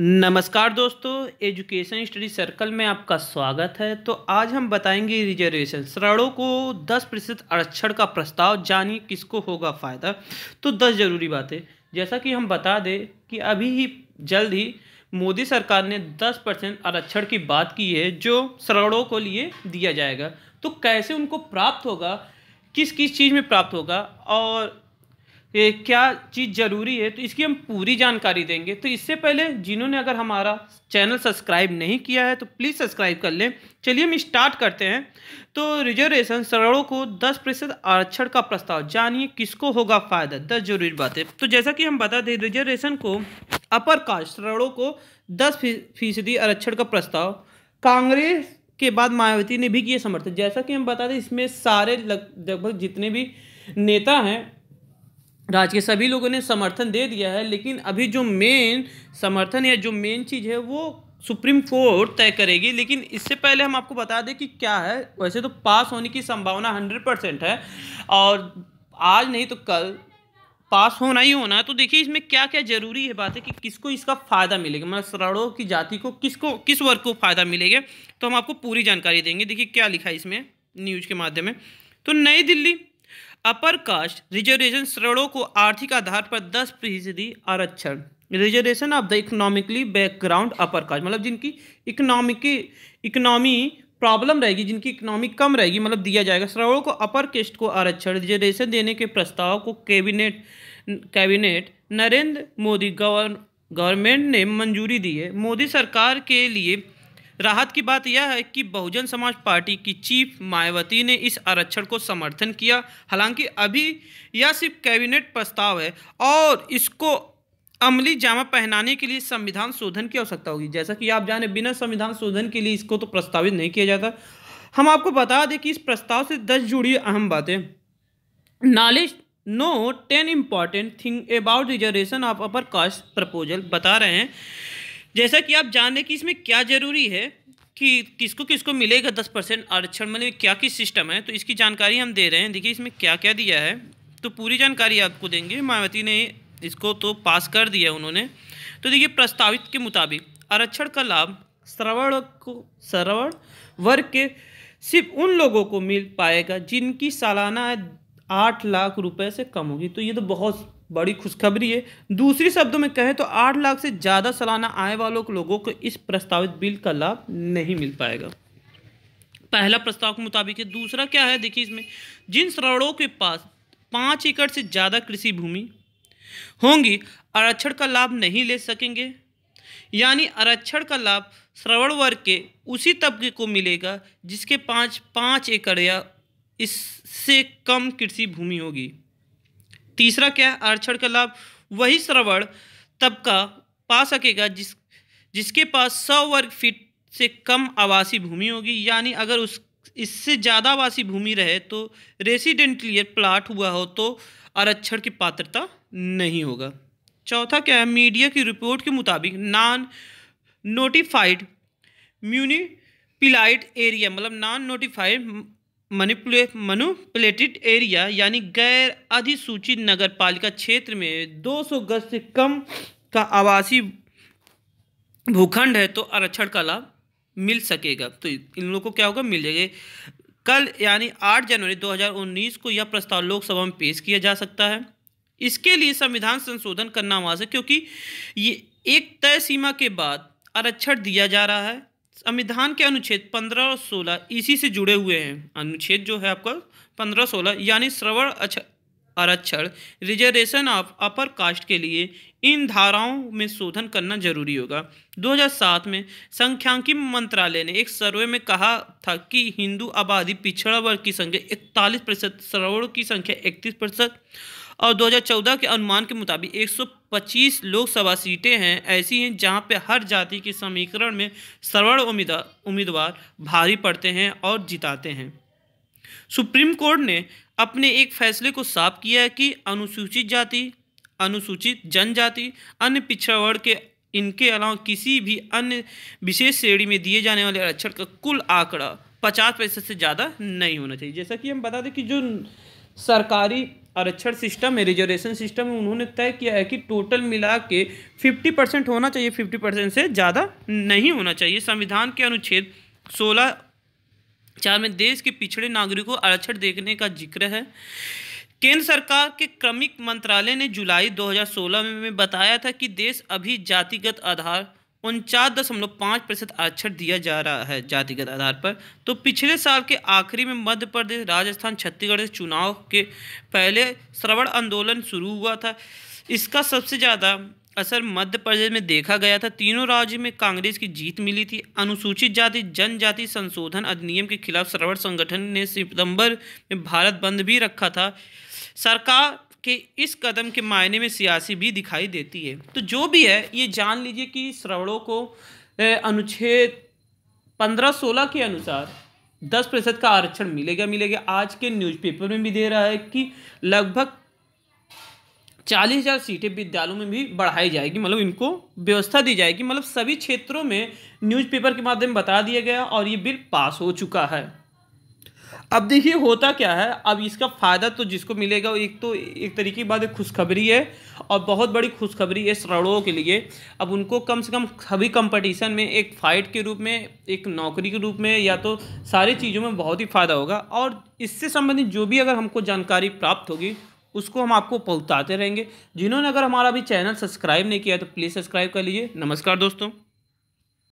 नमस्कार दोस्तों education study circle में आपका स्वागत है तो आज हम बताएंगे रिजर्वेशन श्रणों को 10 प्रतिशत आरक्षण का प्रस्ताव जानिए किसको होगा फ़ायदा तो 10 जरूरी बातें जैसा कि हम बता दें कि अभी ही जल्द ही मोदी सरकार ने 10 परसेंट आरक्षण की बात की है जो श्रणों को लिए दिया जाएगा तो कैसे उनको प्राप्त होगा किस किस चीज़ में प्राप्त होगा और क्या चीज़ ज़रूरी है तो इसकी हम पूरी जानकारी देंगे तो इससे पहले जिन्होंने अगर हमारा चैनल सब्सक्राइब नहीं किया है तो प्लीज़ सब्सक्राइब कर लें चलिए हम स्टार्ट करते हैं तो रिजर्वेशन सरणों को 10 प्रतिशत आरक्षण का प्रस्ताव जानिए किसको होगा फ़ायदा दस जरूरी बातें तो जैसा कि हम बता दें रिजर्वेशन को अपर कास्ट सरणों को दस फीसदी आरक्षण का प्रस्ताव कांग्रेस के बाद मायावती ने भी किया समर्थन जैसा कि हम बता दें इसमें सारे लगभग जितने भी नेता हैं राज्य के सभी लोगों ने समर्थन दे दिया है लेकिन अभी जो मेन समर्थन या जो मेन चीज़ है वो सुप्रीम कोर्ट तय करेगी लेकिन इससे पहले हम आपको बता दें कि क्या है वैसे तो पास होने की संभावना हंड्रेड परसेंट है और आज नहीं तो कल पास होना ही होना है तो देखिए इसमें क्या क्या जरूरी है बात है कि किसको इसका फ़ायदा मिलेगा मतलब शरणों की जाति को किसको किस वर्ग को फ़ायदा मिलेगा तो हम आपको पूरी जानकारी देंगे देखिए क्या लिखा है इसमें न्यूज़ के माध्यम में तो नई दिल्ली अपर कास्ट रिजर्वेशन श्रेणों को आर्थिक आधार पर दस फीसदी आरक्षण reservation of the economically background upper caste मतलब जिनकी इकोनॉमिक इकोनॉमी प्रॉब्लम रहेगी जिनकी इकोनॉमी कम रहेगी मतलब दिया जाएगा श्रवणों को अपर कास्ट को आरक्षण रिजर्वेशन देने के प्रस्ताव को cabinet cabinet Narendra Modi government ने मंजूरी दी है मोदी सरकार के लिए राहत की बात यह है कि बहुजन समाज पार्टी की चीफ मायावती ने इस आरक्षण को समर्थन किया हालांकि अभी यह सिर्फ कैबिनेट प्रस्ताव है और इसको अमली जामा पहनाने के लिए संविधान शोधन की आवश्यकता होगी जैसा कि आप जाने बिना संविधान शोधन के लिए इसको तो प्रस्तावित नहीं किया जाता हम आपको बता दें कि इस प्रस्ताव से दस जुड़ी अहम बातें knowledge no ten important thing about reservation of upper caste proposal बता रहे हैं जैसा कि आप जान कि इसमें क्या ज़रूरी है कि किसको किसको मिलेगा दस परसेंट आरक्षण मतलब क्या किस सिस्टम है तो इसकी जानकारी हम दे रहे हैं देखिए इसमें क्या क्या दिया है तो पूरी जानकारी आपको देंगे मायावती ने इसको तो पास कर दिया उन्होंने तो देखिए प्रस्तावित के मुताबिक आरक्षण का लाभ श्रवण को श्रवण वर्ग के सिर्फ उन लोगों को मिल पाएगा जिनकी सालाना आठ लाख रुपए से कम होगी तो ये तो बहुत बड़ी खुशखबरी है दूसरी शब्दों में कहें तो आठ लाख से ज़्यादा सालाना आय वालों को लोगों को इस प्रस्तावित बिल का लाभ नहीं मिल पाएगा पहला प्रस्ताव के मुताबिक है दूसरा क्या है देखिए इसमें जिन श्रवणों के पास पाँच एकड़ से ज़्यादा कृषि भूमि होंगी आरक्षण का लाभ नहीं ले सकेंगे यानी आरक्षण का लाभ श्रवण वर्ग के उसी तबके को मिलेगा जिसके पाँच पाँच एकड़ या इससे कम कृषि भूमि होगी तीसरा क्या है आरक्षण का लाभ वही श्रवण तबका पा सकेगा जिस जिसके पास सौ वर्ग फीट से कम आवासीय भूमि होगी यानी अगर उस इससे ज़्यादा आवासीय भूमि रहे तो रेसिडेंटली प्लाट हुआ हो तो आरक्षण की पात्रता नहीं होगा चौथा क्या है मीडिया की रिपोर्ट के मुताबिक नॉन नोटिफाइड म्यूनिपिलाइड एरिया मतलब नॉन नोटिफाइड मनीपुले मनुपलेटेड एरिया यानी गैर अधिसूचित नगर पालिका क्षेत्र में 200 गज से कम का आवासीय भूखंड है तो आरक्षण का लाभ मिल सकेगा तो इन लोगों को क्या होगा मिल जाएगा कल यानी 8 जनवरी 2019 को यह प्रस्ताव लोकसभा में पेश किया जा सकता है इसके लिए संविधान संशोधन करना आवश्यक क्योंकि ये एक तय सीमा के बाद आरक्षण दिया जा रहा है संविधान के अनुच्छेद 15 और 16 इसी से जुड़े हुए हैं अनुच्छेद जो है आपका 15 16 यानी श्रवण आरक्षण रिजर्वेशन ऑफ अपर कास्ट के लिए इन धाराओं में शोधन करना जरूरी होगा 2007 में संख्यांकी मंत्रालय ने एक सर्वे में कहा था कि हिंदू आबादी पिछड़ा वर्ग की संख्या इकतालीस प्रतिशत श्रवण की संख्या इकतीस प्रतिशत और 2014 के अनुमान के मुताबिक 125 लोकसभा सीटें हैं ऐसी हैं जहां पे हर जाति के समीकरण में सर्वण उम्मीदवार भारी पड़ते हैं और जिताते हैं सुप्रीम कोर्ट ने अपने एक फैसले को साफ किया है कि अनुसूचित जाति अनुसूचित जनजाति अन्य पिछड़ा वर्ग के इनके अलावा किसी भी अन्य विशेष श्रेणी में दिए जाने वाले आरक्षण का कुल आंकड़ा पचास प्रतिशत से ज़्यादा नहीं होना चाहिए जैसा कि हम बता दें कि जो सरकारी आरक्षण अच्छा सिस्टम है रिजर्वेशन सिस्टम है उन्होंने तय किया है कि टोटल मिला के फिफ्टी परसेंट होना चाहिए फिफ्टी परसेंट से ज़्यादा नहीं होना चाहिए संविधान के अनुच्छेद सोलह चार में देश के पिछड़े नागरिकों को आरक्षण देखने का जिक्र है केंद्र सरकार के क्रमिक मंत्रालय ने जुलाई 2016 में बताया था कि देश अभी जातिगत आधार उनचास दशमलव पाँच प्रतिशत आरक्षण दिया जा रहा है जातिगत आधार पर तो पिछले साल के आखिरी में मध्य प्रदेश राजस्थान छत्तीसगढ़ से चुनाव के पहले श्रवण आंदोलन शुरू हुआ था इसका सबसे ज़्यादा असर मध्य प्रदेश में देखा गया था तीनों राज्य में कांग्रेस की जीत मिली थी अनुसूचित जाति जनजाति संशोधन अधिनियम के खिलाफ श्रवण संगठन ने सितंबर में भारत बंद भी रखा था सरकार कि इस कदम के मायने में सियासी भी दिखाई देती है तो जो भी है ये जान लीजिए कि श्रवणों को अनुच्छेद पंद्रह सोलह के अनुसार दस प्रतिशत का आरक्षण मिलेगा मिलेगा आज के न्यूज़पेपर में भी दे रहा है कि लगभग चालीस हज़ार सीटें विद्यालयों में भी बढ़ाई जाएगी मतलब इनको व्यवस्था दी जाएगी मतलब सभी क्षेत्रों में न्यूज़पेपर के माध्यम बता दिया गया और ये बिल पास हो चुका है अब देखिए होता क्या है अब इसका फ़ायदा तो जिसको मिलेगा एक तो एक तरीके की बात खुशखबरी है और बहुत बड़ी खुशखबरी है श्रणों के लिए अब उनको कम से कम सभी कंपटीशन में एक फ़ाइट के रूप में एक नौकरी के रूप में या तो सारी चीज़ों में बहुत ही फ़ायदा होगा और इससे संबंधित जो भी अगर हमको जानकारी प्राप्त होगी उसको हम आपको पहुँचाते रहेंगे जिन्होंने अगर हमारा अभी चैनल सब्सक्राइब नहीं किया तो प्लीज़ सब्सक्राइब कर लीजिए नमस्कार दोस्तों